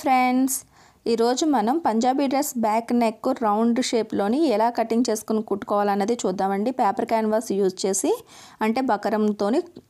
hi friends ఈరోజు మనం Punjabi dress back neck round షేప్లోని ఎలా కటింగ్ చేసుకుని కుట్టుకోవాలన్నది చూద్దామండి పేపర్ క్యాన్వాస్ యూజ్ చేసి అంటే బకరంతో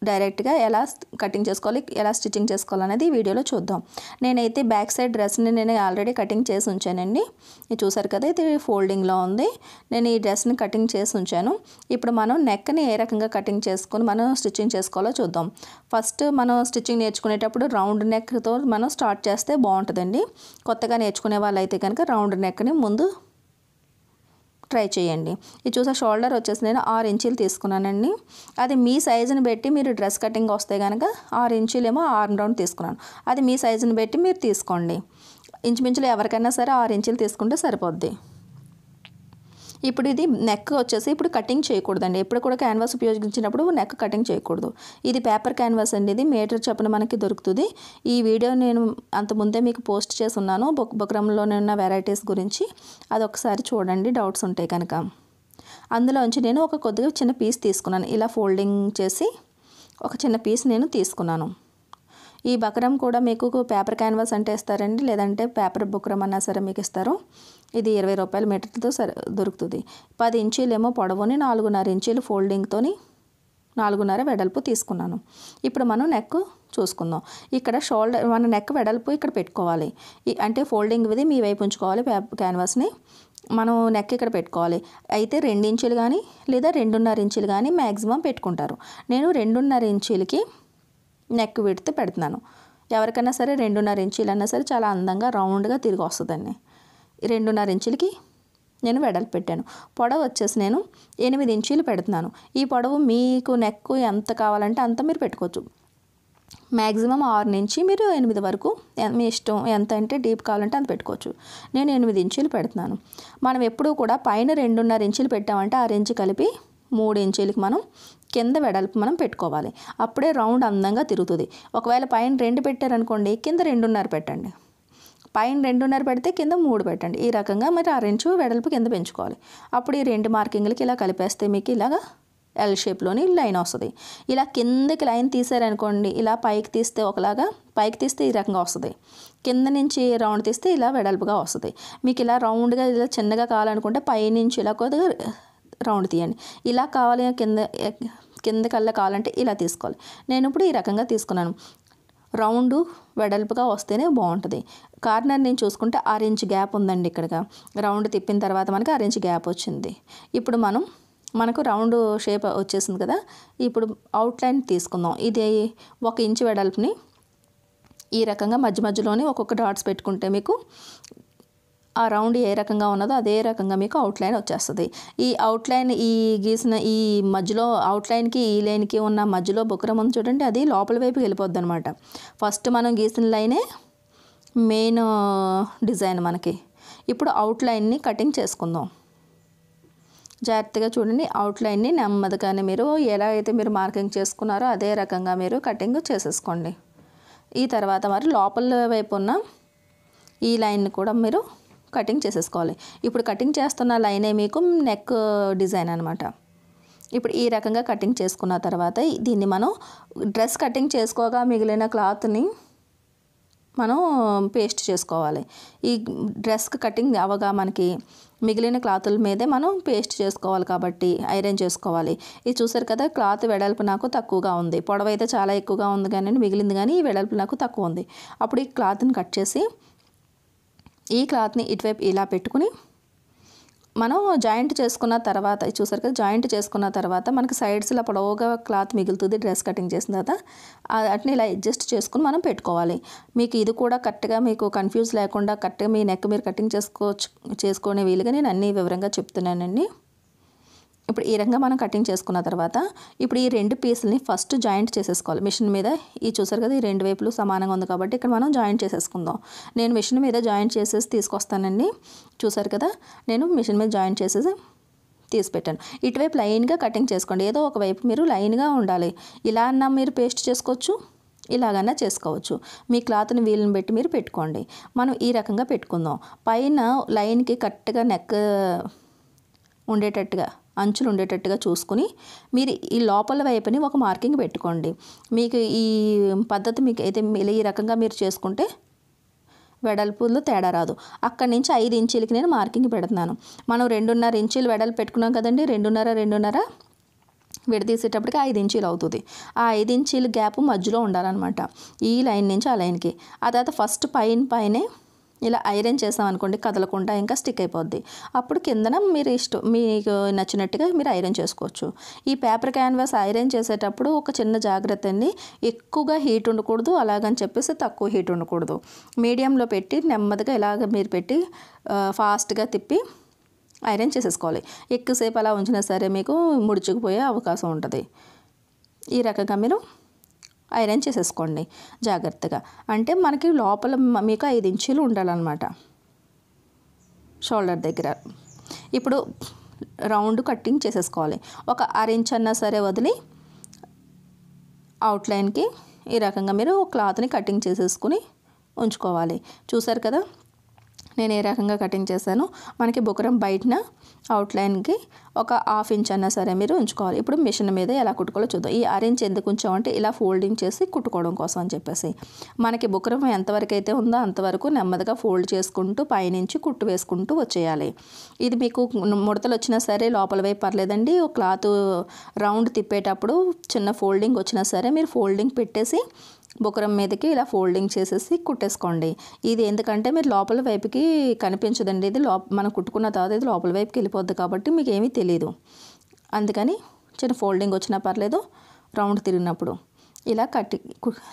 డైరెక్ట్గా ఎలా కటింగ్ చేసుకోవాలి ఎలా స్టిచ్చింగ్ చేసుకోవాలనేది వీడియోలో చూద్దాం నేనైతే బ్యాక్ సైడ్ డ్రెస్ని నేను ఆల్రెడీ కటింగ్ చేసి ఉంచానండి ఇది చూసారు కదా ఇది ఫోల్డింగ్లో ఉంది నేను ఈ డ్రెస్ని కటింగ్ చేసి ఉంచాను ఇప్పుడు మనం నెక్ని ఏ రకంగా కటింగ్ చేసుకొని మనం స్టిచ్చింగ్ చేసుకోవాలో చూద్దాం ఫస్ట్ మనం స్టిచ్చింగ్ నేర్చుకునేటప్పుడు రౌండ్ నెక్తో మనం స్టార్ట్ చేస్తే బాగుంటుందండి కొత్తగా నేర్చుకునే వాళ్ళైతే కనుక రౌండ్ నెక్ని ముందు ట్రై చేయండి ఇది చూసా షోల్డర్ వచ్చేసి నేను ఆరు ఇంచీలు తీసుకున్నానండి అది మీ సైజుని బట్టి మీరు డ్రెస్ కటింగ్ వస్తే కనుక ఆరు ఇంచులేమో ఆర్మ్ రౌండ్ తీసుకున్నాను అది మీ సైజుని బట్టి మీరు తీసుకోండి ఇంచుమించులు ఎవరికైనా సరే ఆరు ఇంచులు తీసుకుంటే సరిపోద్ది ఇప్పుడు ఇది నెక్ వచ్చేసి ఇప్పుడు కటింగ్ చేయకూడదండి ఎప్పుడు కూడా క్యాన్వాస్ ఉపయోగించినప్పుడు నెక్ కటింగ్ చేయకూడదు ఇది పేపర్ క్యాన్వాస్ అండి ఇది మీటర్ చొప్పున మనకి దొరుకుతుంది ఈ వీడియో నేను అంతకుముందే మీకు పోస్ట్ చేసి ఉన్నాను బొక్ బొక్రంలోనే ఉన్న వెరైటీస్ గురించి అది ఒకసారి చూడండి డౌట్స్ ఉంటాయి కనుక అందులోంచి నేను ఒక కొద్దిగా చిన్న పీస్ తీసుకున్నాను ఇలా ఫోల్డింగ్ చేసి ఒక చిన్న పీస్ నేను తీసుకున్నాను ఈ బకరం కూడా మీకు పేపర్ క్యాన్వాస్ అంటే ఇస్తారండి లేదంటే పేపర్ బుక్రం అన్నా సరే మీకు ఇస్తారు ఇది ఇరవై రూపాయల మీటర్తో సరే దొరుకుతుంది పది ఇంచీలేమో పొడవుని నాలుగున్నర ఇంచీలు ఫోల్డింగ్తోని నాలుగున్నర వెడల్పు తీసుకున్నాను ఇప్పుడు మనం నెక్ చూసుకుందాం ఇక్కడ షోల్డర్ మన నెక్ వెడల్పు ఇక్కడ పెట్టుకోవాలి అంటే ఫోల్డింగ్ ఇది మీ వైపు ఉంచుకోవాలి క్యాన్వాస్ని మనం నెక్ ఇక్కడ పెట్టుకోవాలి అయితే రెండు ఇంచులు కానీ లేదా రెండున్నర ఇంచులు కానీ మ్యాక్సిమం పెట్టుకుంటారు నేను రెండున్నర ఇంచులకి నెక్ విడితే పెడుతున్నాను ఎవరికైనా సరే రెండున్నర అయినా సరే చాలా అందంగా రౌండ్గా తిరిగి వస్తుందండి రెండున్నర ఇంచులకి నేను వెడలు పెట్టాను పొడవు వచ్చేసి నేను ఎనిమిది ఇంచీలు పెడుతున్నాను ఈ పొడవు మీకు నెక్ ఎంత కావాలంటే అంత మీరు పెట్టుకోవచ్చు మ్యాక్సిమం ఆరు నుంచి మీరు ఎనిమిది వరకు మీ ఇష్టం ఎంత అంటే డీప్ కావాలంటే అంత పెట్టుకోవచ్చు నేను ఎనిమిది ఇంచీలు పెడుతున్నాను మనం ఎప్పుడూ కూడా పైన రెండున్నర ఇంచీలు పెట్టామంటే ఆరు ఇంచు కలిపి మూడు ఇంచులకి మనం కింద వెడల్పు మనం పెట్టుకోవాలి అప్పుడే రౌండ్ అందంగా తిరుగుతుంది ఒకవేళ పైన రెండు పెట్టారనుకోండి కింద రెండున్నర పెట్టండి పైన రెండున్నర పెడితే కింద మూడు పెట్టండి ఈ రకంగా మరి అరెంచు వెడల్పు కింద పెంచుకోవాలి అప్పుడు ఈ రెండు మార్కింగ్లకి ఇలా కలిపేస్తే మీకు ఇలాగ ఎల్ షేప్లోని లైన్ వస్తుంది ఇలా కిందకి లైన్ తీసారనుకోండి ఇలా పైకి తీస్తే ఒకలాగా పైకి తీస్తే ఈ రకంగా వస్తుంది కింద నుంచి రౌండ్ తీస్తే ఇలా వెడల్పుగా వస్తుంది మీకు ఇలా రౌండ్గా ఇలా చిన్నగా కావాలనుకుంటే పైనుంచి ఇలా కొద్దిగా రౌండ్ తీయండి ఇలా కావాలి కింద కిందకల్లా కావాలంటే ఇలా తీసుకోవాలి నేను ఇప్పుడు ఈ రకంగా తీసుకున్నాను రౌండ్ వెడల్పుగా వస్తేనే బాగుంటుంది కార్నర్ నేను చూసుకుంటే ఆరు ఇంచ్ గ్యాప్ ఉందండి ఇక్కడగా రౌండ్ తిప్పిన తర్వాత మనకి ఆరు ఇంచ్ గ్యాప్ వచ్చింది ఇప్పుడు మనం మనకు రౌండ్ షేప్ వచ్చేసింది కదా ఇప్పుడు అవుట్లైన్ తీసుకుందాం ఇది ఒక ఇంచు వెడల్పుని ఈ రకంగా మధ్య మధ్యలోనే ఒక్కొక్క డాట్స్ పెట్టుకుంటే మీకు ఆ రౌండ్ ఏ రకంగా ఉన్నదో అదే రకంగా మీకు అవుట్లైన్ వచ్చేస్తుంది ఈ అవుట్లైన్ ఈ గీసిన ఈ మధ్యలో అవుట్లైన్కి ఈ లైన్కి ఉన్న మధ్యలో బుక్రం ఉంది చూడండి అది లోపల వైపు వెళ్ళిపోద్ది అనమాట ఫస్ట్ మనం గీసిన లైనే మెయిన్ డిజైన్ మనకి ఇప్పుడు అవుట్లైన్ని కటింగ్ చేసుకుందాం జాగ్రత్తగా చూడండి అవుట్లైన్ని నెమ్మదిగానే మీరు ఎలా అయితే మీరు మార్కింగ్ చేసుకున్నారో అదే రకంగా మీరు కటింగ్ చేసేసుకోండి ఈ తర్వాత మరి లోపల వైపు ఉన్న ఈ లైన్ని కూడా మీరు కటింగ్ చేసేసుకోవాలి ఇప్పుడు కటింగ్ చేస్తున్న లైనే మీకు నెక్ డిజైన్ అనమాట ఇప్పుడు ఈ రకంగా కటింగ్ చేసుకున్న తర్వాత దీన్ని మనం డ్రెస్ కటింగ్ చేసుకోగా మిగిలిన క్లాత్ని మనం పేస్ట్ చేసుకోవాలి ఈ డ్రెస్కి కటింగ్ అవగా మనకి మిగిలిన క్లాతుల మీదే మనం పేస్ట్ చేసుకోవాలి కాబట్టి ఐరన్ చేసుకోవాలి ఇది చూసారు కదా క్లాత్ వెడల్పు నాకు తక్కువగా ఉంది పొడవైతే చాలా ఎక్కువగా ఉంది కానీ మిగిలింది కానీ ఈ వెడల్పు నాకు తక్కువ ఉంది అప్పుడు ఈ క్లాత్ని కట్ చేసి ఈ క్లాత్ని ఇటువైపు ఇలా పెట్టుకుని మనం జాయింట్ చేసుకున్న తర్వాత చూసారు కదా జాయింట్ చేసుకున్న తర్వాత మనకి సైడ్స్లో పొడవుగా క్లాత్ మిగులుతుంది డ్రెస్ కటింగ్ చేసిన తర్వాత అట్ని ఇలా అడ్జస్ట్ చేసుకుని మనం పెట్టుకోవాలి మీకు ఇది కూడా కరెక్ట్గా మీకు కన్ఫ్యూజ్ లేకుండా కరెక్ట్గా మీ నెక్ మీరు కటింగ్ చేసుకోవచ్చు చేసుకునే వీలుగా నేను అన్ని వివరంగా చెప్తున్నానండి ఇప్పుడు ఈ రకంగా మనం కటింగ్ చేసుకున్న తర్వాత ఇప్పుడు ఈ రెండు పీసుల్ని ఫస్ట్ జాయింట్ చేసేసుకోవాలి మిషన్ మీద ఈ చూసారు కదా ఈ రెండు వైపులు సమానంగా ఉంది కాబట్టి ఇక్కడ మనం జాయింట్ చేసేసుకుందాం నేను మిషన్ మీద జాయింట్ చేసేసి తీసుకొస్తానండి చూసారు కదా నేను మిషన్ మీద జాయింట్ చేసేసి తీసి పెట్టాను ఇటువైపు లైన్గా కటింగ్ చేసుకోండి ఏదో ఒకవైపు మీరు లైన్గా ఉండాలి ఇలా అన్నా మీరు పేస్ట్ చేసుకోవచ్చు ఇలాగన్నా చేసుకోవచ్చు మీ క్లాత్ని వీలుని బట్టి మీరు పెట్టుకోండి మనం ఈ రకంగా పెట్టుకుందాం పైన లైన్కి కరెక్ట్గా నెక్ ఉండేటట్టుగా అంచులు ఉండేటట్టుగా చూసుకుని మీరు ఈ లోపల వైపుని ఒక మార్కింగ్ పెట్టుకోండి మీకు ఈ పద్ధతి మీకు అయితే ఈ రకంగా మీరు చేసుకుంటే వెడల్పులు తేడా రాదు అక్కడి నుంచి ఐదు ఇంచీలకి నేను మార్కింగ్ పెడుతున్నాను మనం రెండున్నర ఇంచీలు వెడల్పు పెట్టుకున్నాం కదండి రెండున్నర రెండున్నర విడదీసేటప్పటికి ఐదు ఇంచీలు అవుతుంది ఆ ఐదు ఇంచీల గ్యాప్ మధ్యలో ఉండాలన్నమాట ఈ లైన్ నుంచి ఆ లైన్కి ఆ తర్వాత ఫస్ట్ పైన పైనే ఇలా ఐరన్ చేసాం అనుకోండి కదలకుండా ఇంకా స్టిక్ అయిపోద్ది అప్పుడు కిందన మీరు ఇష్టం మీకు నచ్చినట్టుగా మీరు ఐరన్ చేసుకోవచ్చు ఈ పేపర్ క్యాన్వాస్ ఐరన్ చేసేటప్పుడు ఒక చిన్న జాగ్రత్త అండి ఎక్కువగా హీట్ ఉండకూడదు అలాగని చెప్పేసి తక్కువ హీట్ ఉండకూడదు మీడియంలో పెట్టి నెమ్మదిగా ఇలాగ మీరు పెట్టి ఫాస్ట్గా తిప్పి ఐరన్ చేసేసుకోవాలి ఎక్కువసేపు అలా ఉంచినా సరే మీకు ముడుచుకుపోయే అవకాశం ఉంటుంది ఈ రకంగా మీరు ఐరన్ చేసేసుకోండి జాగ్రత్తగా అంటే మనకి లోపల మీకు ఐదు ఇంచీలు ఉండాలన్నమాట షోల్డర్ దగ్గర ఇప్పుడు రౌండ్ కట్టింగ్ చేసేసుకోవాలి ఒక అర ఇంచ్ అన్నా సరే వదిలి అవుట్లైన్కి ఈ రకంగా మీరు క్లాత్ని కటింగ్ చేసేసుకుని ఉంచుకోవాలి చూసారు కదా నేను ఏ రకంగా కటింగ్ చేశాను మనకి బుకరం బయటన అవుట్లైన్కి ఒక హాఫ్ ఇంచ్ అన్నా సరే మీరు ఉంచుకోవాలి ఇప్పుడు మిషన్ మీద ఎలా కుట్టుకోవాలో చూద్దాం ఈ అరేంజ్ ఎందుకు ఉంచామంటే ఇలా ఫోల్డింగ్ చేసి కుట్టుకోవడం కోసం అని చెప్పేసి మనకి బుకరం ఎంతవరకు అయితే ఉందో అంతవరకు నెమ్మదిగా ఫోల్డ్ చేసుకుంటూ పైనుంచి కుట్టు వేసుకుంటూ వచ్చేయాలి ఇది మీకు ముడతలు వచ్చినా సరే లోపల వైపు పర్లేదండి క్లాత్ రౌండ్ తిప్పేటప్పుడు చిన్న ఫోల్డింగ్ వచ్చినా సరే మీరు ఫోల్డింగ్ పెట్టేసి బుకరం మీదకి ఇలా ఫోల్డింగ్ చేసేసి కుట్టేసుకోండి ఇది ఎందుకంటే మీరు లోపల వైపుకి కనిపించదండి ఇది లోప మనం కుట్టుకున్న తర్వాత ఇది లోపల వైపుకి వెళ్ళిపోద్ది కాబట్టి మీకు ఏమీ తెలియదు అందుకని చిన్న ఫోల్డింగ్ వచ్చినా పర్లేదు రౌండ్ తిరిగినప్పుడు ఇలా కట్టి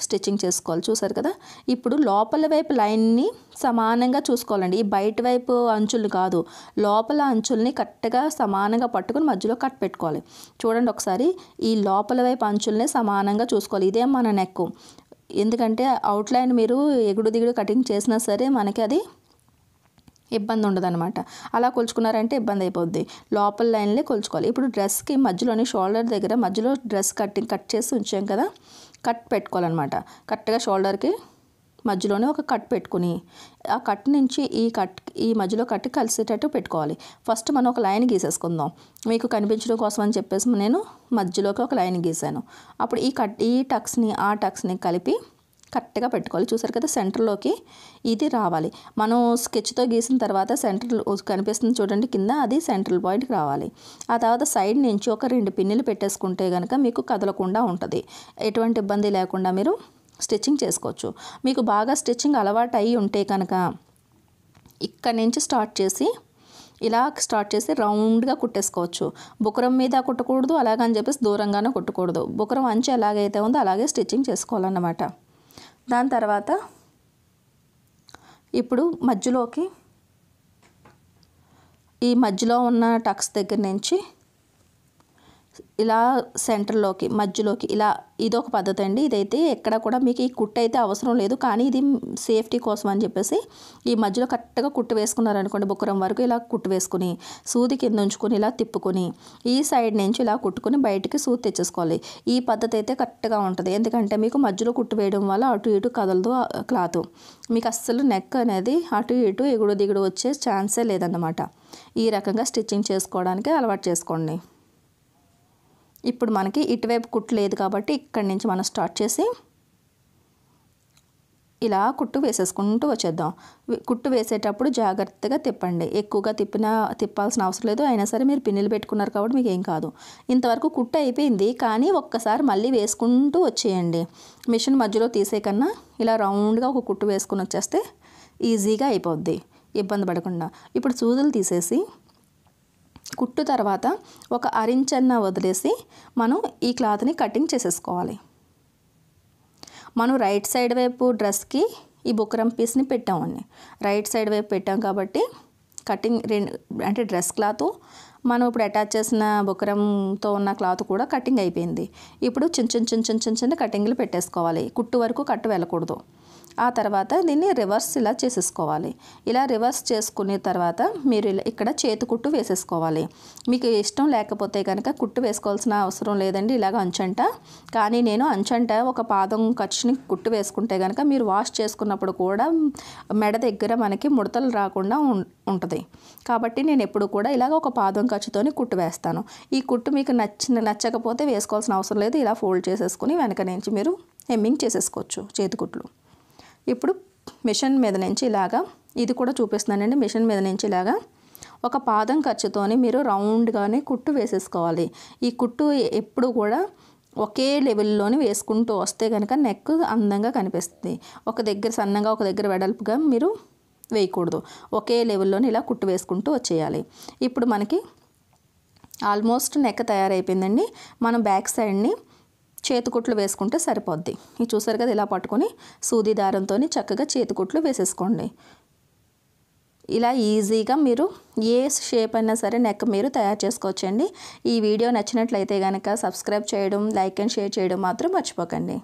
స్టిచ్చింగ్ చేసుకోవాలి చూసారు కదా ఇప్పుడు లోపల వైపు లైన్ని సమానంగా చూసుకోవాలండి ఈ బయట వైపు అంచులు కాదు లోపల అంచుల్ని కరెక్ట్గా సమానంగా పట్టుకుని మధ్యలో కట్ పెట్టుకోవాలి చూడండి ఒకసారి ఈ లోపల వైపు అంచుల్ని సమానంగా చూసుకోవాలి ఇదే మన నెక్ ఎందుకంటే అవుట్లైన్ మీరు ఎగుడు దిగుడు కటింగ్ చేసినా సరే మనకి అది ఇబ్బంది ఉండదు అనమాట అలా కొలుచుకున్నారంటే ఇబ్బంది అయిపోద్ది లోపల లైన్లే కొలుచుకోవాలి ఇప్పుడు డ్రెస్కి మధ్యలోని షోల్డర్ దగ్గర మధ్యలో డ్రెస్ కట్టింగ్ కట్ చేసి ఉంచాం కదా కట్ పెట్టుకోవాలన్నమాట కరెక్ట్గా షోల్డర్కి మధ్యలోనే ఒక కట్ పెట్టుకుని ఆ కట్ నుంచి ఈ కట్ ఈ మధ్యలో కట్ కలిసేటట్టు పెట్టుకోవాలి ఫస్ట్ మనం ఒక లైన్ గీసేసుకుందాం మీకు కనిపించడం కోసం అని చెప్పేసి నేను మధ్యలోకి ఒక లైన్ గీసాను అప్పుడు ఈ కట్ ఈ టక్స్ని ఆ టక్స్ని కలిపి కరెక్ట్గా పెట్టుకోవాలి చూసారు కదా సెంటర్లోకి ఇది రావాలి మనం స్కెచ్తో గీసిన తర్వాత సెంటర్ కనిపిస్తుంది చూడండి కింద అది సెంట్రల్ పాయింట్కి రావాలి ఆ తర్వాత సైడ్ నుంచి ఒక రెండు పిన్నులు పెట్టేసుకుంటే కనుక మీకు కదలకుండా ఉంటుంది ఎటువంటి ఇబ్బంది లేకుండా మీరు స్టిచ్చింగ్ చేసుకోవచ్చు మీకు బాగా స్టిచ్చింగ్ అలవాటు అయి ఉంటే కనుక ఇక్కడ నుంచి స్టార్ట్ చేసి ఇలా స్టార్ట్ చేసి రౌండ్గా కుట్టేసుకోవచ్చు బుకరం మీద కుట్టకూడదు అలాగని చెప్పేసి దూరంగానే కుట్టకూడదు బుకరం అంచు ఎలాగైతే ఉందో అలాగే స్టిచ్చింగ్ చేసుకోవాలన్నమాట దాని తర్వాత ఇప్పుడు మధ్యలోకి ఈ మధ్యలో ఉన్న టక్స్ దగ్గర నుంచి ఇలా సెంటర్లోకి మధ్యలోకి ఇలా ఇదొక పద్ధతి అండి ఇదైతే ఎక్కడ కూడా మీకు ఈ కుట్టు అయితే అవసరం లేదు కానీ ఇది సేఫ్టీ కోసం అని చెప్పేసి ఈ మధ్యలో కరెక్ట్గా కుట్టు వేసుకున్నారనుకోండి బుక్కరం వరకు ఇలా కుట్టు వేసుకుని సూది కింద ఉంచుకొని ఇలా తిప్పుకొని ఈ సైడ్ నుంచి ఇలా కుట్టుకొని బయటికి సూది తెచ్చేసుకోవాలి ఈ పద్ధతి అయితే కరెక్ట్గా ఉంటుంది ఎందుకంటే మీకు మధ్యలో కుట్టు వేయడం వల్ల అటు ఇటు కదలదు క్లాత్ మీకు అస్సలు నెక్ అనేది అటు ఇటు ఎగుడు దిగుడు వచ్చే ఛాన్సే లేదన్నమాట ఈ రకంగా స్టిచ్చింగ్ చేసుకోవడానికి అలవాటు చేసుకోండి ఇప్పుడు మనకి ఇటువైపు కుట్టు లేదు కాబట్టి ఇక్కడి నుంచి మనం స్టార్ట్ చేసి ఇలా కుట్టు వేసేసుకుంటూ వచ్చేద్దాం కుట్టు వేసేటప్పుడు జాగ్రత్తగా తిప్పండి ఎక్కువగా తిప్పినా తిప్పాల్సిన అవసరం లేదు అయినా సరే మీరు పిన్నులు పెట్టుకున్నారు కాబట్టి మీకు ఏం కాదు ఇంతవరకు కుట్టు అయిపోయింది కానీ ఒక్కసారి మళ్ళీ వేసుకుంటూ వచ్చేయండి మిషన్ మధ్యలో తీసే కన్నా ఇలా రౌండ్గా ఒక కుట్టు వేసుకుని వచ్చేస్తే ఈజీగా అయిపోద్ది ఇబ్బంది పడకుండా ఇప్పుడు సూదులు తీసేసి కుట్టు తర్వాత ఒక అరించన్న వదిలేసి మనం ఈ క్లాత్ని కటింగ్ చేసేసుకోవాలి మనం రైట్ సైడ్ వైపు డ్రెస్కి ఈ బుక్రం పీస్ని పెట్టామండి రైట్ సైడ్ వైపు పెట్టాం కాబట్టి కటింగ్ రెండు అంటే డ్రెస్ క్లాత్ మనం ఇప్పుడు అటాచ్ చేసిన బుక్రంతో ఉన్న క్లాత్ కూడా కటింగ్ అయిపోయింది ఇప్పుడు చిన్న చిన్న చిన్న చిన్న చిన్న కటింగ్లు పెట్టేసుకోవాలి కుట్టు వరకు కట్టు వెళ్ళకూడదు ఆ తర్వాత దీన్ని రివర్స్ ఇలా చేసేసుకోవాలి ఇలా రివర్స్ చేసుకునే తర్వాత మీరు ఇక్కడ చేతి కుట్టు వేసేసుకోవాలి మీకు ఇష్టం లేకపోతే కనుక కుట్టు వేసుకోవాల్సిన అవసరం లేదండి ఇలాగ అంచంట కానీ నేను అంచంట ఒక పాదం ఖర్చుని కుట్టు వేసుకుంటే కనుక మీరు వాష్ చేసుకున్నప్పుడు కూడా మెడ దగ్గర మనకి ముడతలు రాకుండా ఉంటుంది కాబట్టి నేను ఎప్పుడు కూడా ఇలాగ ఒక పాదం ఖర్చుతోని కుట్టు వేస్తాను ఈ కుట్టు మీకు నచ్చిన నచ్చకపోతే వేసుకోవాల్సిన అవసరం లేదు ఇలా ఫోల్డ్ చేసేసుకుని వెనక నుంచి మీరు హెమ్మింగ్ చేసేసుకోవచ్చు చేతికుట్లు ఇప్పుడు మిషన్ మీద నుంచి ఇలాగా ఇది కూడా చూపిస్తున్నానండి మిషన్ మీద నుంచి ఇలాగా ఒక పాదం ఖర్చుతోని మీరు రౌండ్గానే కుట్టు వేసేసుకోవాలి ఈ కుట్టు ఎప్పుడు కూడా ఒకే లెవెల్లోని వేసుకుంటూ వస్తే కనుక నెక్ అందంగా కనిపిస్తుంది ఒక దగ్గర సన్నంగా ఒక దగ్గర వెడల్పుగా మీరు వేయకూడదు ఒకే లెవెల్లోని ఇలా కుట్టు వేసుకుంటూ వచ్చేయాలి ఇప్పుడు మనకి ఆల్మోస్ట్ నెక్ తయారైపోయిందండి మనం బ్యాక్ సైడ్ని చేతికుట్లు వేసుకుంటే సరిపోద్ది ఇది చూసారు కదా ఇలా పట్టుకొని సూది దారంతో చక్కగా చేతికుట్లు వేసేసుకోండి ఇలా ఈజీగా మీరు ఏ షేప్ అయినా సరే నెక్ మీరు తయారు చేసుకోవచ్చండి ఈ వీడియో నచ్చినట్లయితే కనుక సబ్స్క్రైబ్ చేయడం లైక్ అండ్ షేర్ చేయడం మాత్రం మర్చిపోకండి